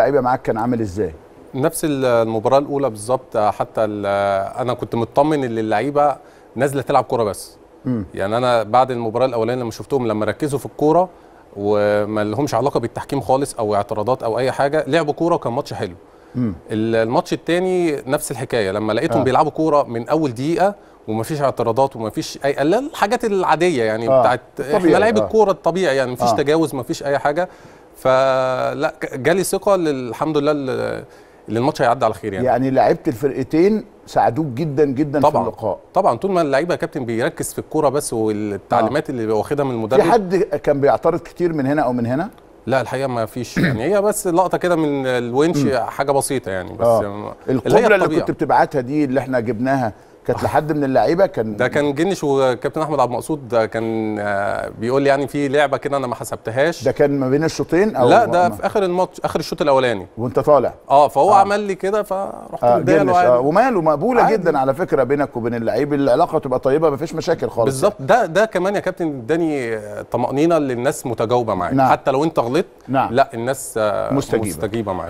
اللعيبه معاك كان عامل ازاي؟ نفس المباراه الاولى بالظبط حتى انا كنت مطمن ان اللعيبه نازله تلعب كوره بس م. يعني انا بعد المباراه الاولانيه لما شفتهم لما ركزوا في الكوره وما لهمش علاقه بالتحكيم خالص او اعتراضات او اي حاجه لعبوا كوره وكان ماتش حلو م. الماتش الثاني نفس الحكايه لما لقيتهم آه. بيلعبوا كوره من اول دقيقه ومفيش اعتراضات ومفيش اي الحاجات العاديه يعني آه. بتاعت احنا لعيب آه. الكوره الطبيعي يعني مفيش آه. تجاوز مفيش اي حاجه فلا جالي ثقه الحمد لله اللي الماتش هيعدي على خير يعني يعني لعيبه الفرقتين ساعدوك جدا جدا طبعا في اللقاء طبعا طول ما اللعيبه يا كابتن بيركز في الكوره بس والتعليمات آه. اللي واخدها من المدرب في حد كان بيعترض كتير من هنا او من هنا لا الحقيقه ما فيش يعني هي بس لقطه كده من الونش حاجه بسيطه يعني بس آه. يعني القبله اللي, اللي كنت بتبعتها دي اللي احنا جبناها كانت لحد من اللعيبه كان ده كان جنش وكابتن احمد عبد المقصود ده كان آه، بيقول لي يعني في لعبه كده انا ما حسبتهاش ده كان ما بين الشوطين او لا ده ما. في اخر الماتش اخر الشوط الاولاني وانت طالع اه فهو آه. عمل لي كده فرحت آه له آه وماله مقبوله عادي. جدا على فكره بينك وبين اللعيب العلاقه تبقى طيبه ما فيش مشاكل خالص بالظبط ده ده كمان يا كابتن اداني آه، طمانينه للناس متجاوبه معاك نعم. حتى لو انت غلطت نعم. لا الناس آه، مستجيبه, مستجيبة معاك